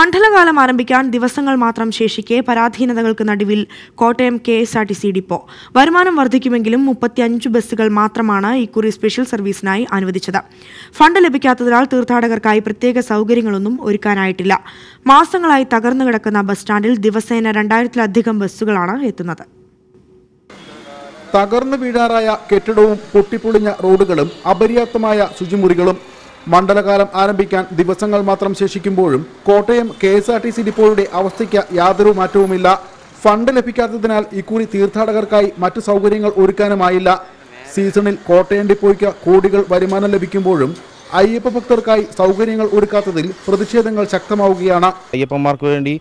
മണ്ഡലകാലം ആരംഭിക്കാൻ ദിവസങ്ങൾ മാത്രം ശേഷിക്കെ പരാധീനതകൾക്ക് നടുവിൽ Kottayam K S R T C depot വരുമാനം വർദ്ധിക്കുമെങ്കിലും മുപ്പത്തിയഞ്ച് ബസ്സുകൾ മാത്രമാണ് ഇക്കുറി സ്പെഷ്യൽ സർവീസിനായി അനുവദിച്ചത് ഫണ്ട് ലഭിക്കാത്തതിനാൽ തീർത്ഥാടകർക്കായി പ്രത്യേക സൗകര്യങ്ങളൊന്നും ഒരുക്കാനായിട്ടില്ല മാസങ്ങളായി തകർന്നു കിടക്കുന്ന ബസ് സ്റ്റാൻഡിൽ ദിവസേന രണ്ടായിരത്തിലധികം ബസ്സുകളാണ് എത്തുന്നത് തകർന്നു വീഴാറായ കെട്ടിടവും പൊട്ടിപ്പൊളിഞ്ഞ റോഡുകളും അപര്യാപ്തമായ ശുചിമുറികളും മണ്ഡലകാലം ആരംഭിക്കാൻ ദിവസങ്ങൾ മാത്രം ശേഷിക്കുമ്പോഴും Kottayam K S R T C ഡിപ്പോയുടെ അവസ്ഥയ്ക്ക് യാതൊരു മാറ്റവുമില്ല ഫണ്ട് ലഭിക്കാത്തതിനാൽ ഇക്കുറി തീർത്ഥാടകർക്കായി മറ്റു സൗകര്യങ്ങൾ ഒരുക്കാനുമായില്ല സീസണിൽ കോട്ടയം ഡിപ്പോയ്ക്ക് കോടികൾ വരുമാനം ലഭിക്കുമ്പോഴും അയ്യപ്പ ഭക്തർക്കായി സൗകര്യങ്ങൾ ഒരുക്കാത്തതിൽ പ്രതിഷേധങ്ങൾ ശക്തമാവുകയാണ് അയ്യപ്പന്മാർക്ക് വേണ്ടി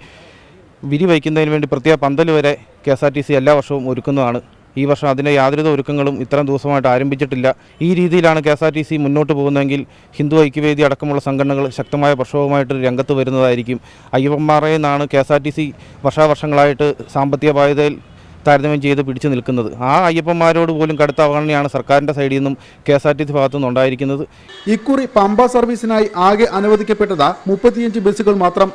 വിരി വയ്ക്കുന്നതിന് വേണ്ടി പ്രത്യേക പന്തൽ വരെ K S R T C എല്ലാ വർഷവും ഒരുക്കുന്നതാണ് ഈ വർഷം അതിൻ്റെ യാതൊരു ഒരുക്കങ്ങളും ഇത്തരം ദിവസമായിട്ട് ആരംഭിച്ചിട്ടില്ല ഈ രീതിയിലാണ് K S R T C മുന്നോട്ട് പോകുന്നതെങ്കിൽ ഹിന്ദു ഐക്യവേദി അടക്കമുള്ള സംഘടനകൾ ശക്തമായ പ്രക്ഷോഭമായിട്ട് രംഗത്ത് വരുന്നതായിരിക്കും അയ്യപ്പന്മാരെ നിന്നാണ് K S R T C വർഷാവർഷങ്ങളായിട്ട് സാമ്പത്തിക ബാധ്യതയിൽ താരതമ്യം ചെയ്ത് പിടിച്ചു നിൽക്കുന്നത് ആ അയ്യപ്പന്മാരോട് പോലും കടുത്ത അവഗണനയാണ് സർക്കാരിൻ്റെ സൈഡിൽ നിന്നും K S R T C ഭാഗത്തു ഇക്കുറി പമ്പ സർവീസിനായി ആകെ അനുവദിക്കപ്പെട്ടത് മുപ്പത്തിയഞ്ച് ബസ്സുകൾ മാത്രം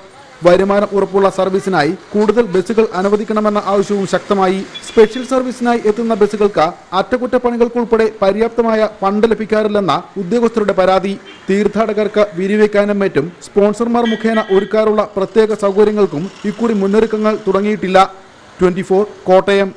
വരുമാനം ഉറപ്പുള്ള സർവീസിനായി കൂടുതൽ ബസ്സുകൾ അനുവദിക്കണമെന്ന ആവശ്യവും ശക്തമായി സ്പെഷ്യൽ സർവീസിനായി എത്തുന്ന ബസ്സുകൾക്ക് അറ്റകുറ്റപ്പണികൾക്കുൾപ്പെടെ പര്യാപ്തമായ ഫണ്ട് ലഭിക്കാറില്ലെന്ന ഉദ്യോഗസ്ഥരുടെ പരാതി തീർത്ഥാടകർക്ക് വിരിവെക്കാനും മറ്റും സ്പോൺസർമാർ മുഖേന ഒരുക്കാറുള്ള പ്രത്യേക സൗകര്യങ്ങൾക്കും ഇക്കുറി മുന്നൊരുക്കങ്ങൾ തുടങ്ങിയിട്ടില്ല ട്വന്റി കോട്ടയം